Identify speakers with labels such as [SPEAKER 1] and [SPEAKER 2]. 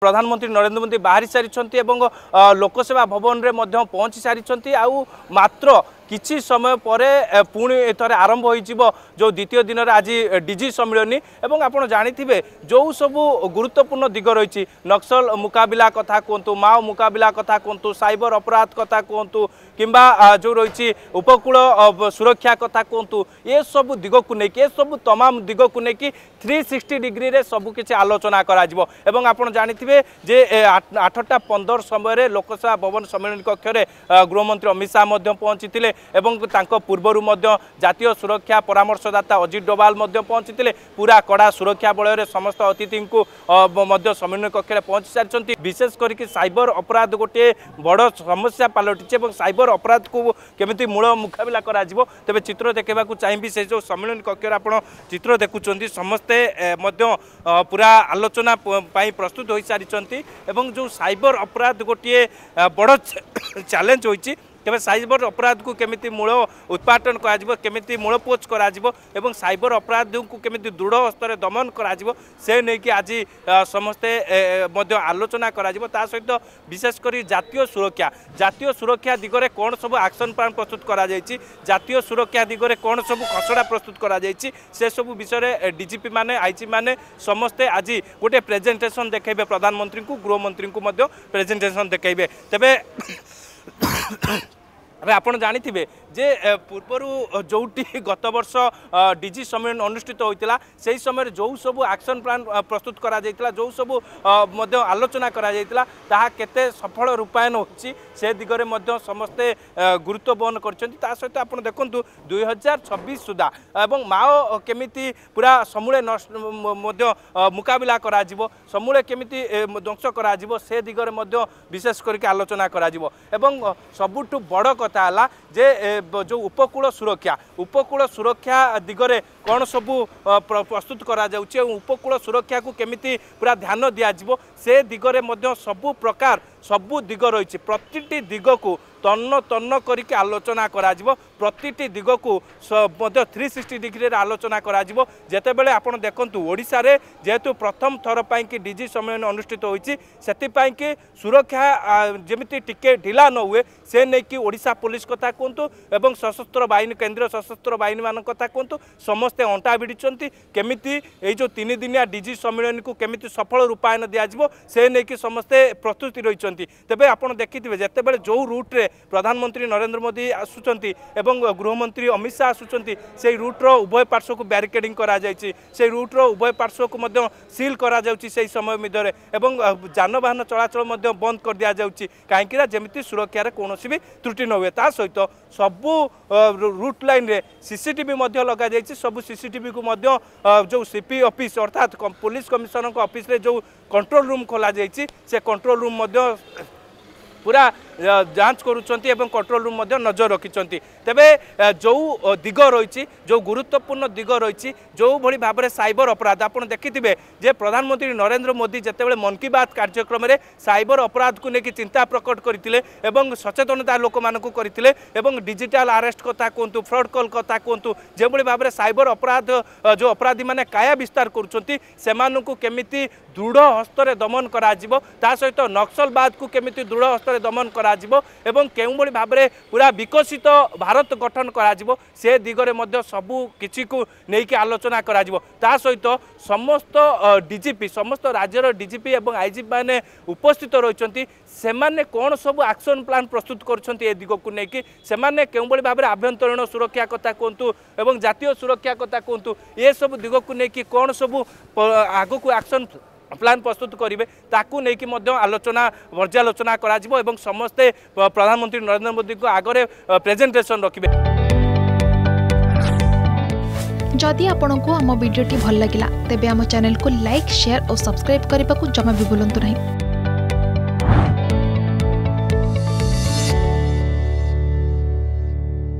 [SPEAKER 1] प्रधानमन्त्री नरेन्द्र मोदी बाह्र सारिचि लोकसेवा भवन आउ म କିଛି ସମୟ ପରେ ପୁଣି ଥରେ ଆରମ୍ଭ ହୋଇଯିବ ଯେଉଁ ଦ୍ୱିତୀୟ ଦିନରେ ଆଜି ଡିଜି ସମ୍ମିଳନୀ ଏବଂ ଆପଣ ଜାଣିଥିବେ ଯେଉଁ ସବୁ ଗୁରୁତ୍ୱପୂର୍ଣ୍ଣ ଦିଗ ରହିଛି ନକ୍ସଲ ମୁକାବିଲା କଥା କୁହନ୍ତୁ ମାଓ ମୁକାବିଲା କଥା କୁହନ୍ତୁ ସାଇବର ଅପରାଧ କଥା କୁହନ୍ତୁ କିମ୍ବା ଯେଉଁ ରହିଛି ଉପକୂଳ ସୁରକ୍ଷା କଥା କୁହନ୍ତୁ ଏସବୁ ଦିଗକୁ ନେଇକି ଏସବୁ ତମାମ ଦିଗକୁ ନେଇକି থ্রি সিক্সটি ডিগ্রিরে সবুকিছি আলোচনা করা এবং আপনার জাঁথিবে যে আঠটা পনের সময় লোকসভা ভবন সম্মিলনী কক্ষরে গৃহমন্ত্রী অমিত শাহ পৌঁছি एवं पूर्वहरू जातीय सुरक्षा परामर्शदाता अजित डोभाल पहचिले पूरा कडा सुरक्षा बलयर समस्त मध्य समन्वय कक्ष कक्षले पहुँच सारिचि विशेष गरिक सबर अपराध गोटे बड समस्या अपराध को पालटिए सइबर अपराधको के मूल्यो तपाईँ चित्दा चाहिँ सम्मिली कक्षर आप चाहिँ समस्ते पूरा आलोचना प्रस्तुत हो जो सइबर अपराध गोटे बड च्यालेन्ज हुन्छ ତେବେ ସାଇବର ଅପରାଧକୁ କେମିତି ମୂଳ ଉତ୍ପାଟନ କରାଯିବ କେମିତି ମୂଳପୋଛ କରାଯିବ ଏବଂ ସାଇବର ଅପରାଧକୁ କେମିତି ଦୃଢ଼ ହସ୍ତରେ ଦମନ କରାଯିବ ସେ ନେଇକି ଆଜି ସମସ୍ତେ ମଧ୍ୟ ଆଲୋଚନା କରାଯିବ ତା ସହିତ ବିଶେଷ କରି ଜାତୀୟ ସୁରକ୍ଷା ଜାତୀୟ ସୁରକ୍ଷା ଦିଗରେ କ'ଣ ସବୁ ଆକ୍ସନ୍ ପ୍ଲାନ୍ ପ୍ରସ୍ତୁତ କରାଯାଇଛି ଜାତୀୟ ସୁରକ୍ଷା ଦିଗରେ କ'ଣ ସବୁ ଖସଡ଼ା ପ୍ରସ୍ତୁତ କରାଯାଇଛି ସେସବୁ ବିଷୟରେ ଡିଜିପି ମାନେ ଆଇଜି ମାନେ ସମସ୍ତେ ଆଜି ଗୋଟିଏ ପ୍ରେଜେଣ୍ଟେସନ୍ ଦେଖାଇବେ ପ୍ରଧାନମନ୍ତ୍ରୀଙ୍କୁ ଗୃହମନ୍ତ୍ରୀଙ୍କୁ ମଧ୍ୟ ପ୍ରେଜେଣ୍ଟେସନ୍ ଦେଖାଇବେ ତେବେ ଆରେ ଆପଣ ଜାଣିଥିବେ ଯେ ପୂର୍ବରୁ ଯେଉଁଠି ଗତ ବର୍ଷ ଡିଜି ସମ୍ମିଳନୀ ଅନୁଷ୍ଠିତ ହୋଇଥିଲା ସେହି ସମୟରେ ଯେଉଁ ସବୁ ଆକ୍ସନ୍ ପ୍ଲାନ୍ ପ୍ରସ୍ତୁତ କରାଯାଇଥିଲା ଯେଉଁ ସବୁ ମଧ୍ୟ ଆଲୋଚନା କରାଯାଇଥିଲା ତାହା କେତେ ସଫଳ ରୂପାୟନ ହେଉଛି ସେ ଦିଗରେ ମଧ୍ୟ ସମସ୍ତେ ଗୁରୁତ୍ୱ ବହନ କରିଛନ୍ତି ତା ସହିତ ଆପଣ ଦେଖନ୍ତୁ ଦୁଇ ସୁଦ୍ଧା ଏବଂ ମାଓ କେମିତି ପୁରା ସମୂଳେ ମଧ୍ୟ ମୁକାବିଲା କରାଯିବ ସମୂଳେ କେମିତି ଧ୍ୱଂସ କରାଯିବ ସେ ଦିଗରେ ମଧ୍ୟ ବିଶେଷ କରିକି ଆଲୋଚନା କରାଯିବ ଏବଂ ସବୁଠୁ ବଡ଼ କଥା ହେଲା ଯେ ଯେଉଁ ଉପକୂଳ ସୁରକ୍ଷା ଉପକୂଳ ସୁରକ୍ଷା ଦିଗରେ କ'ଣ ସବୁ ପ୍ରସ୍ତୁତ କରାଯାଉଛି ଏବଂ ଉପକୂଳ ସୁରକ୍ଷାକୁ କେମିତି ପୁରା ଧ୍ୟାନ ଦିଆଯିବ ସେ ଦିଗରେ ମଧ୍ୟ ସବୁ ପ୍ରକାର সবু দিগ রয়েছে প্রতিটি দিগক তন্ন তন্ন করিকি আলোচনা করা প্রতিটি দিগক থ্রি সিক্সটি ডিগ্রি আলোচনা করা যেতবে আপনার দেখুন ওড়শার যেহেতু প্রথম থর পাই ডিজি সম্মেলন অনুষ্ঠিত হয়েছে সেপাই কি সুরক্ষা যেমি টিকে ঢিলা ন হুয়ে সে নেই ওড়শা পুলিশ কথা কুহতু এবং সশস্ত্র বাহিনী কেন্দ্রীয় সশস্ত্র বাহিনী মান কথা কুহতু সমস্তে অন্টা ভিড়ছেন কমিটি এই যে তিনদিনিয়া ডিজি সম্মেলন কেমিতি সফল রূপায়ন দিয়া সে নেই সমস্তে প্রস্তুতি রয়েছেন ᱛᱮবে આપણો દેખીᱛᱮবে জেᱛᱮ બેલે જો ৰুটৰে প্ৰধানমন্ত্ৰী নৰেন্দ্ৰ মোদী আহসুচন্তি এবং गृহমন্ত্ৰী অমিত শাহ আহসুচন্তি সেই ৰুটৰ উভয় পাৰ্ষকক বেৰিকেডিং কৰা যায়চি সেই ৰুটৰ উভয় পাৰ্ষকক মধ্য সিল কৰা যাওচি সেই সময়ৰ ইদৰে এবং যান বাহন চলাচৰৰ মধ্য বন্ধ কৰি দিয়া যাওচি কাৰণ যেতিয়া সুৰক্ষায়ৰে কোনো সিবি ত্ৰুটি নহয় তাৰ সৈতে সৱু ৰুট লাইনৰে সিসিটিভি মধ্য লগা যায়চি সৱু সিসিটিভিক মধ্য যো সিপি অফিচ অৰ্থাৎ পুলিচ কমিছনাৰৰ অফিচৰে যো কন্ট্রোল রুম খোলা ଯାଇଛି ସେ କଣ୍ଟ୍ରୋଲ ରୁମ୍ ମଧ୍ୟ পুরা ଯାଞ୍ଚ କରୁଛନ୍ତି ଏବଂ କଣ୍ଟ୍ରୋଲ ରୁମ୍ ମଧ୍ୟ ନଜର ରଖିଛନ୍ତି ତେବେ ଯେଉଁ ଦିଗ ରହିଛି ଯେଉଁ ଗୁରୁତ୍ୱପୂର୍ଣ୍ଣ ଦିଗ ରହିଛି ଯେଉଁଭଳି ଭାବରେ ସାଇବର ଅପରାଧ ଆପଣ ଦେଖିଥିବେ ଯେ ପ୍ରଧାନମନ୍ତ୍ରୀ ନରେନ୍ଦ୍ର ମୋଦି ଯେତେବେଳେ ମନ୍ କି ବାତ୍ କାର୍ଯ୍ୟକ୍ରମରେ ସାଇବର ଅପରାଧକୁ ନେଇକି ଚିନ୍ତା ପ୍ରକଟ କରିଥିଲେ ଏବଂ ସଚେତନତା ଲୋକମାନଙ୍କୁ କରିଥିଲେ ଏବଂ ଡିଜିଟାଲ ଆରେଷ୍ଟ କଥା କୁହନ୍ତୁ ଫ୍ରଡ୍ କଲ୍ କଥା କୁହନ୍ତୁ ଯେଉଁଭଳି ଭାବରେ ସାଇବର ଅପରାଧ ଯେଉଁ ଅପରାଧୀମାନେ କାୟା ବିସ୍ତାର କରୁଛନ୍ତି ସେମାନଙ୍କୁ କେମିତି ଦୃଢ଼ ହସ୍ତରେ ଦମନ କରାଯିବ ତା ସହିତ ନକ୍ସଲବାଦକୁ କେମିତି ଦୃଢ଼ ହସ୍ତରେ ଭାବରେ ଦମନ କରାଯିବ ଏବଂ କେଉଁଭଳି ଭାବରେ ପୁରା ବିକଶିତ ଭାରତ ଗଠନ କରାଯିବ ସେ ଦିଗରେ ମଧ୍ୟ ସବୁ କିଛିକୁ ନେଇକି ଆଲୋଚନା କରାଯିବ ତା ସହିତ ସମସ୍ତ ଡିଜିପି ସମସ୍ତ ରାଜ୍ୟର ଡିଜିପି ଏବଂ ଆଇଜିପି ମାନେ ଉପସ୍ଥିତ ରହିଛନ୍ତି ସେମାନେ କ'ଣ ସବୁ ଆକ୍ସନ୍ ପ୍ଲାନ୍ ପ୍ରସ୍ତୁତ କରୁଛନ୍ତି ଏ ଦିଗକୁ ନେଇକି ସେମାନେ କେଉଁଭଳି ଭାବରେ ଆଭ୍ୟନ୍ତରୀଣ ସୁରକ୍ଷା କଥା କୁହନ୍ତୁ ଏବଂ ଜାତୀୟ ସୁରକ୍ଷା କଥା କୁହନ୍ତୁ ଏସବୁ ଦିଗକୁ ନେଇକି କ'ଣ ସବୁ ଆଗକୁ ଆକ୍ସନ୍ ପ୍ଲାନ୍ ପ୍ରସ୍ତୁତ କରିବେ ତାକୁ ନେଇକି ମଧ୍ୟ ଆଲୋଚନା ପର୍ଯ୍ୟାଲୋଚନା କରାଯିବ ଏବଂ ସମସ୍ତେ ପ୍ରଧାନମନ୍ତ୍ରୀ ନରେନ୍ଦ୍ର ମୋଦିଙ୍କ ଆଗରେ ପ୍ରେଜେଣ୍ଟେସନ୍ ରଖିବେ ଯଦି ଆପଣଙ୍କୁ ଆମ ଭିଡ଼ିଓଟି ଭଲ ଲାଗିଲା ତେବେ ଆମ ଚ୍ୟାନେଲକୁ ଲାଇକ୍ ସେୟାର ଓ ସବସ୍କ୍ରାଇବ୍ କରିବାକୁ ଜମା ବି ଭୁଲନ୍ତୁ ନାହିଁ